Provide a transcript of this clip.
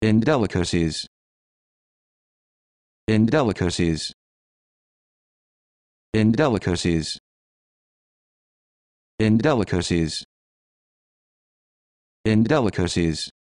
Indelicacies. Indelicacies. Indelicacies. Indelicacies. Indelicacies.